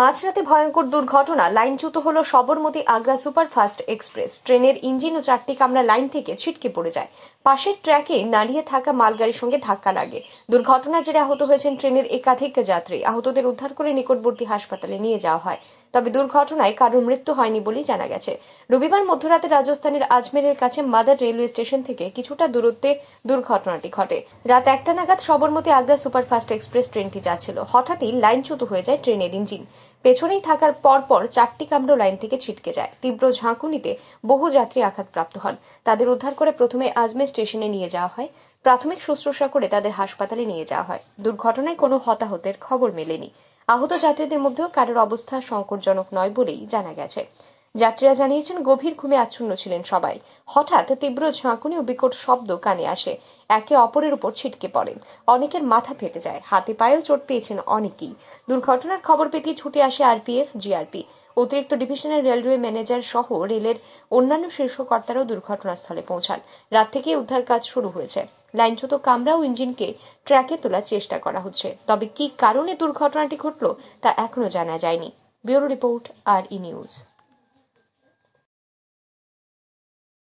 মাঝরাতে ভয়ঙ্কর দুর্ঘটনা লাইনচ্যুত হল সবরমতী আগ্রা সুপারফাস্ট এক্সপ্রেস ট্রেনের ইঞ্জিন ও চারটি কামরা লাইন থেকে ছিটকে পড়ে যায় পাশের ট্র্যাকে দাঁড়িয়ে থাকা মালগাড়ির সঙ্গে ধাক্কা লাগে দুর্ঘটনা জেরে আহত হয়েছেন ট্রেনের একাধিক যাত্রী আহতদের উদ্ধার করে নিকটবর্তী হাসপাতালে নিয়ে যাওয়া হয় তবে দুর্ঘটনায় কারোর মৃত্যু হয়নি বলেই জানা গেছে রবিবার মধ্যরাতে রাজস্থানের আজমেরের কাছে মাদার রেলওয়ে স্টেশন থেকে কিছুটা দূরত্বে দুর্ঘটনাটি ঘটে রাত একটা নাগাদ সবরমতী আগ্রা সুপারফাস্ট এক্সপ্রেস ট্রেনটি যাচ্ছিল হঠাৎই লাইনচ্যুত হয়ে যায় ট্রেনের ইঞ্জিন পেছনেই থাকার পরপর চারটি কামড়ো লাইন থেকে ছিটকে যায় তীব্র ঝাঁকুনিতে বহু যাত্রী আঘাতপ্রাপ্ত হন তাদের উদ্ধার করে প্রথমে আজমে স্টেশনে নিয়ে যাওয়া হয় প্রাথমিক শুশ্রূষা করে তাদের হাসপাতালে নিয়ে যাওয়া হয় দুর্ঘটনায় কোনো হতাহতের খবর মেলেনি আহত যাত্রীদের মধ্যেও কারোর অবস্থা সংকটজনক নয় বলেই জানা গেছে যাত্রীরা জানিয়েছেন গভীর ঘুমে আচ্ছন্ন ছিলেন সবাই হঠাৎ তীব্র ঝাঁকুনি ও বিকট শব্দ কানে আসে একে অপরের উপর ছিটকে পড়েন অনেকের মাথা ফেটে যায় হাতে পায়েও চোট পেয়েছেন অনেকেই দুর্ঘটনার খবর পেতে ছুটে আসে আরপিএফ জিআরপি অতিরিক্ত ডিভিশনের রেলওয়ে ম্যানেজার সহ রেলের অন্যান্য শীর্ষকর্তারাও দুর্ঘটনাস্থলে পৌঁছান রাত থেকে উদ্ধার কাজ শুরু হয়েছে লাইনচ্যুত কামরা ও ইঞ্জিনকে ট্র্যাকে তোলার চেষ্টা করা হচ্ছে তবে কি কারণে দুর্ঘটনাটি ঘটল তা এখনও জানা যায়নি ব্যুরো রিপোর্ট আর ই নিউজ